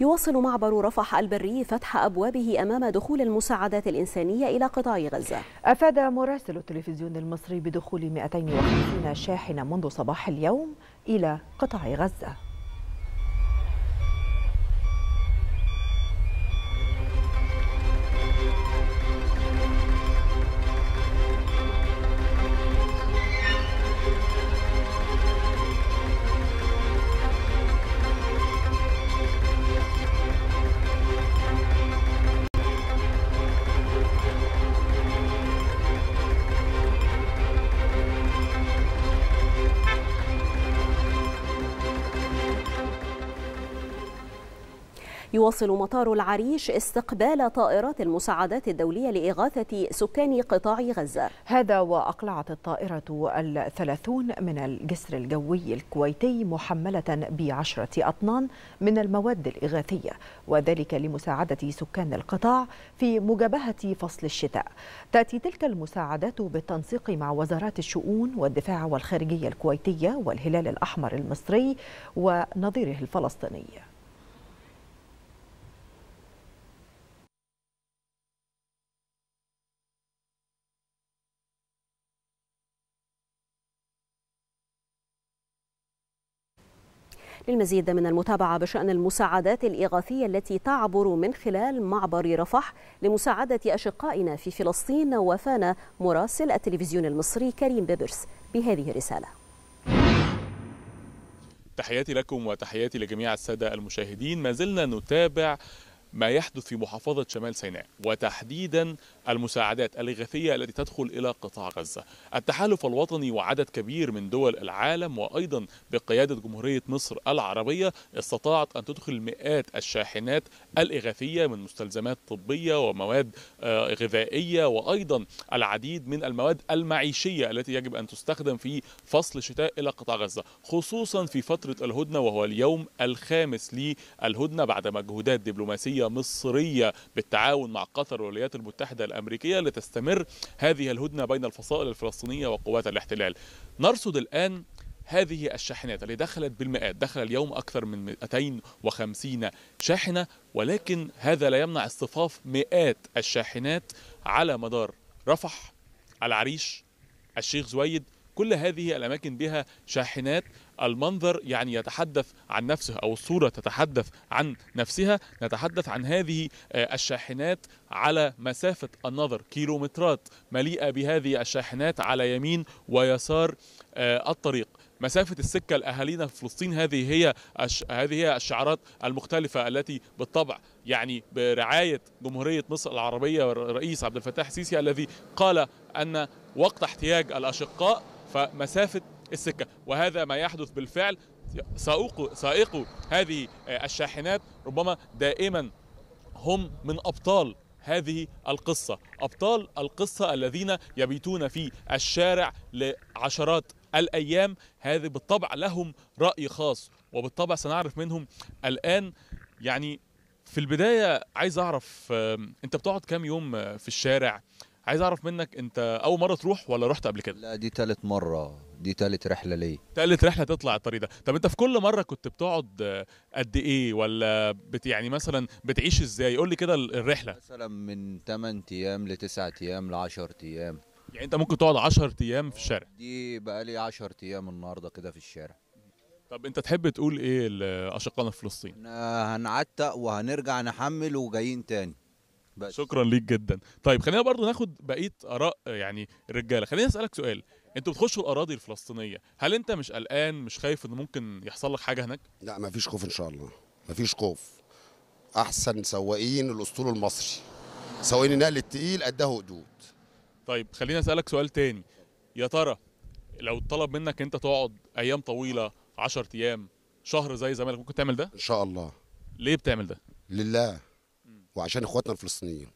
يواصل معبر رفح البري فتح أبوابه أمام دخول المساعدات الإنسانية إلى قطاع غزة أفاد مراسل التلفزيون المصري بدخول 250 شاحنة منذ صباح اليوم إلى قطاع غزة يواصل مطار العريش استقبال طائرات المساعدات الدولية لإغاثة سكان قطاع غزة هذا وأقلعت الطائرة الثلاثون من الجسر الجوي الكويتي محملة بعشرة أطنان من المواد الإغاثية وذلك لمساعدة سكان القطاع في مجابهة فصل الشتاء تأتي تلك المساعدات بالتنسيق مع وزارات الشؤون والدفاع والخارجية الكويتية والهلال الأحمر المصري ونظيره الفلسطيني للمزيد من المتابعة بشأن المساعدات الإغاثية التي تعبر من خلال معبر رفح لمساعدة أشقائنا في فلسطين وفانا مراسل التلفزيون المصري كريم بيبرس بهذه الرسالة تحياتي لكم وتحياتي لجميع السادة المشاهدين ما زلنا نتابع ما يحدث في محافظة شمال سيناء وتحديدا المساعدات الإغاثية التي تدخل إلى قطاع غزة التحالف الوطني وعدد كبير من دول العالم وأيضا بقيادة جمهورية مصر العربية استطاعت أن تدخل مئات الشاحنات الإغاثية من مستلزمات طبية ومواد آه، غذائية وأيضا العديد من المواد المعيشية التي يجب أن تستخدم في فصل الشتاء إلى قطاع غزة خصوصا في فترة الهدنة وهو اليوم الخامس للهدنة بعد مجهودات دبلوماسية عربية مصرية بالتعاون مع قطر والولايات المتحدة الأمريكية لتستمر هذه الهدنة بين الفصائل الفلسطينية وقوات الاحتلال نرصد الآن هذه الشاحنات اللي دخلت بالمئات دخل اليوم أكثر من 250 شاحنة ولكن هذا لا يمنع اصطفاف مئات الشاحنات على مدار رفح العريش الشيخ زويد كل هذه الأماكن بها شاحنات المنظر يعني يتحدث عن نفسه أو الصورة تتحدث عن نفسها نتحدث عن هذه آه، الشاحنات على مسافة النظر كيلومترات مليئة بهذه الشاحنات على يمين ويسار آه، الطريق مسافة السكة لأهالينا في فلسطين هذه هي أش... هذه هي الشعارات المختلفة التي بالطبع يعني برعاية جمهورية مصر العربية والرئيس عبد الفتاح السيسي الذي قال أن وقت احتياج الأشقاء فمسافة السكة وهذا ما يحدث بالفعل سائقو سائقو هذه الشاحنات ربما دائما هم من أبطال هذه القصة أبطال القصة الذين يبيتون في الشارع لعشرات الأيام هذه بالطبع لهم رأي خاص وبالطبع سنعرف منهم الآن يعني في البداية عايز أعرف أنت بتقعد كم يوم في الشارع عايز اعرف منك انت اول مره تروح ولا رحت قبل كده لا دي تالت مرة دي تالت رحلة ليا تالت رحله تطلع الطريق ده طب انت في كل مره كنت بتقعد قد ايه ولا بت يعني مثلا بتعيش ازاي قول لي كده الرحله مثلا من 8 أيام ل 9 أيام ل 10 أيام يعني انت ممكن تقعد 10 ايام في الشارع دي بقى لي 10 أيام النهاردة كده في الشارع طب انت تحب تقول ايه لاشقائنا في فلسطين هنعتق وهنرجع نحمل وجايين تاني بس. شكرا ليك جدا طيب خلينا برضو ناخد بقيه اراء يعني الرجاله خلينا اسالك سؤال انتوا بتخشوا الاراضي الفلسطينيه هل انت مش قلقان مش خايف ان ممكن يحصل لك حاجه هناك لا مفيش خوف ان شاء الله مفيش خوف احسن سواقين الاسطول المصري سواقين النقل التقيل قدها قدود طيب خلينا اسالك سؤال تاني يا ترى لو طلب منك انت تقعد ايام طويله 10 ايام شهر زي زمالك ممكن تعمل ده ان شاء الله ليه بتعمل ده لله وعشان اخواتنا الفلسطينيين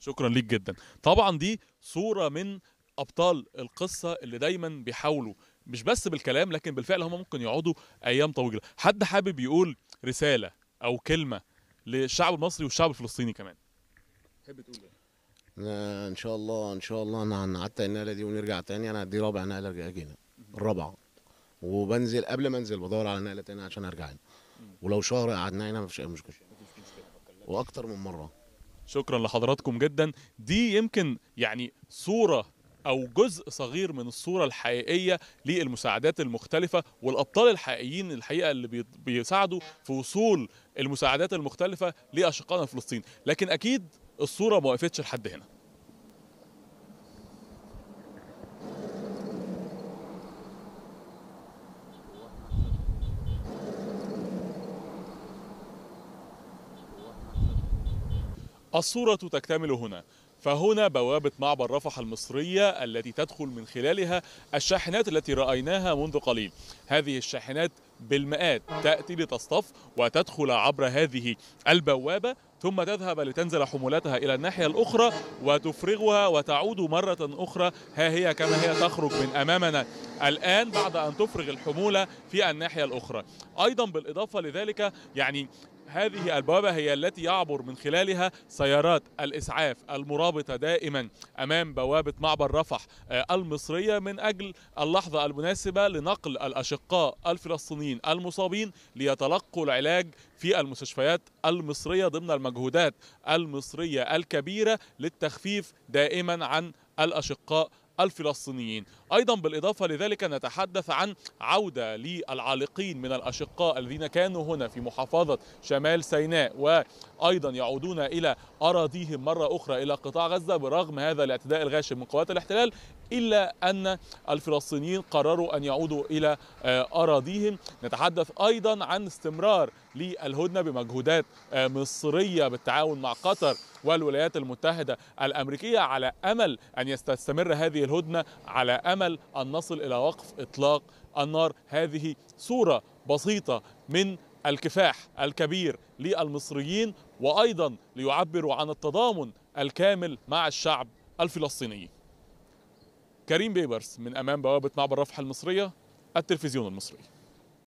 شكرا ليك جدا طبعا دي صوره من ابطال القصه اللي دايما بيحاولوا مش بس بالكلام لكن بالفعل هم ممكن يقعدوا ايام طويله حد حابب يقول رساله او كلمه للشعب المصري والشعب الفلسطيني كمان تحب تقول ايه ان شاء الله ان شاء الله انا هنعدي النقله دي ونرجع تاني انا دي رابع نقله جينا الرابعه وبنزل قبل ما انزل بدور على نقله تاني عشان ارجع هنا ولو شهر قعدنا هنا مفيش اي مشكله واكتر من مره شكرا لحضراتكم جدا دي يمكن يعني صوره او جزء صغير من الصوره الحقيقيه للمساعدات المختلفه والابطال الحقيقيين الحقيقه اللي بيساعدوا في وصول المساعدات المختلفه لاشقائنا فلسطين لكن اكيد الصوره ما وقفتش لحد هنا الصورة تكتمل هنا فهنا بوابة معبر رفح المصرية التي تدخل من خلالها الشاحنات التي رأيناها منذ قليل هذه الشاحنات بالمئات تأتي لتصطف وتدخل عبر هذه البوابة ثم تذهب لتنزل حمولتها إلى الناحية الأخرى وتفرغها وتعود مرة أخرى ها هي كما هي تخرج من أمامنا الآن بعد أن تفرغ الحمولة في الناحية الأخرى أيضا بالإضافة لذلك يعني هذه البوابة هي التي يعبر من خلالها سيارات الإسعاف المرابطة دائما أمام بوابة معبر رفح آه، المصرية من أجل اللحظة المناسبة لنقل الأشقاء الفلسطينيين المصابين ليتلقوا العلاج في المستشفيات المصرية ضمن المجهودات المصرية الكبيرة للتخفيف دائما عن الأشقاء الفلسطينيين أيضا بالإضافة لذلك نتحدث عن عودة للعالقين من الأشقاء الذين كانوا هنا في محافظة شمال سيناء وأيضا يعودون إلى أراضيهم مرة أخرى إلى قطاع غزة برغم هذا الاعتداء الغاشم من قوات الاحتلال إلا أن الفلسطينيين قرروا أن يعودوا إلى آه، أراضيهم نتحدث أيضا عن استمرار للهدنة بمجهودات آه، مصرية بالتعاون مع قطر والولايات المتحدة الأمريكية على أمل أن يستمر هذه الهدنة على أمل أن نصل إلى وقف إطلاق النار هذه صورة بسيطة من الكفاح الكبير للمصريين وأيضا ليعبروا عن التضامن الكامل مع الشعب الفلسطيني كريم بيبرس من أمام بوابة معبر رفح المصرية التلفزيون المصري